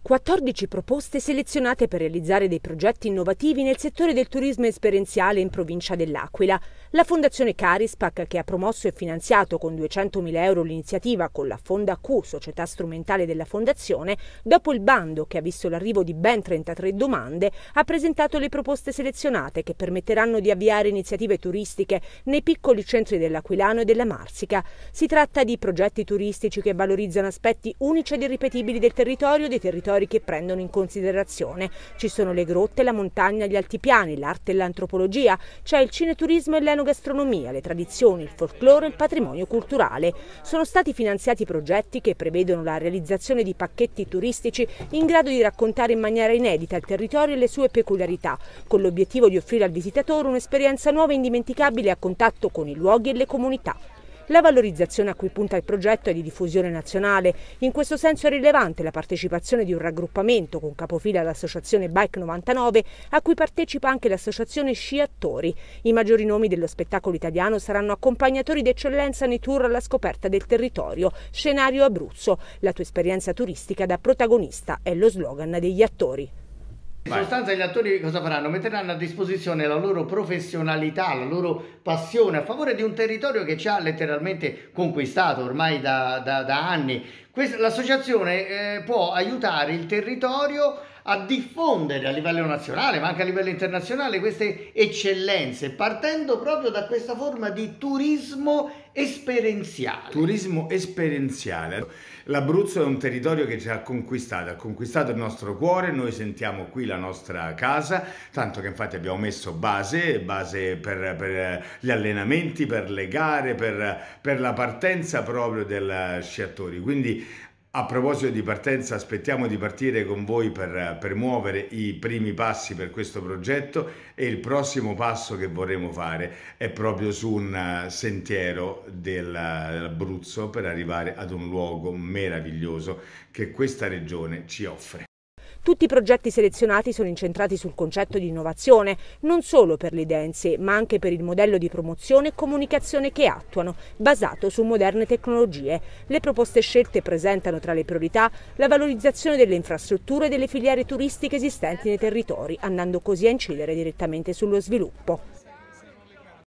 14 proposte selezionate per realizzare dei progetti innovativi nel settore del turismo esperienziale in provincia dell'Aquila. La Fondazione Carispac, che ha promosso e finanziato con 200.000 euro l'iniziativa con la Fonda Q, società strumentale della Fondazione, dopo il bando che ha visto l'arrivo di ben 33 domande, ha presentato le proposte selezionate che permetteranno di avviare iniziative turistiche nei piccoli centri dell'Aquilano e della Marsica. Si tratta di progetti turistici che valorizzano aspetti unici ed irripetibili del territorio dei territori territori che prendono in considerazione. Ci sono le grotte, la montagna, gli altipiani, l'arte e l'antropologia, c'è il cineturismo e l'enogastronomia, le tradizioni, il folklore e il patrimonio culturale. Sono stati finanziati progetti che prevedono la realizzazione di pacchetti turistici in grado di raccontare in maniera inedita il territorio e le sue peculiarità, con l'obiettivo di offrire al visitatore un'esperienza nuova e indimenticabile a contatto con i luoghi e le comunità. La valorizzazione a cui punta il progetto è di diffusione nazionale. In questo senso è rilevante la partecipazione di un raggruppamento con capofila l'associazione Bike 99 a cui partecipa anche l'associazione Sci Attori. I maggiori nomi dello spettacolo italiano saranno accompagnatori d'eccellenza nei tour alla scoperta del territorio, scenario Abruzzo. La tua esperienza turistica da protagonista è lo slogan degli attori. In Vai. sostanza gli attori cosa faranno? Metteranno a disposizione la loro professionalità, la loro passione a favore di un territorio che ci ha letteralmente conquistato ormai da, da, da anni l'associazione eh, può aiutare il territorio a diffondere a livello nazionale ma anche a livello internazionale queste eccellenze partendo proprio da questa forma di turismo esperienziale. Turismo esperienziale. L'Abruzzo è un territorio che ci ha conquistato, ha conquistato il nostro cuore, noi sentiamo qui la nostra casa, tanto che infatti abbiamo messo base, base per, per gli allenamenti, per le gare, per, per la partenza proprio del sciatori. Quindi a proposito di partenza, aspettiamo di partire con voi per, per, muovere i primi passi per questo progetto e il prossimo passo che vorremmo fare è proprio su un eh, sentiero dell'Abruzzo eh, per arrivare ad un luogo meraviglioso che questa regione ci offre. Tutti i progetti selezionati sono incentrati sul concetto di innovazione, non solo per le dense, ma anche per il modello di promozione e comunicazione che attuano, basato su moderne tecnologie. Le proposte scelte presentano tra le priorità la valorizzazione delle infrastrutture e delle filiere turistiche esistenti nei territori, andando così a incidere direttamente sullo sviluppo.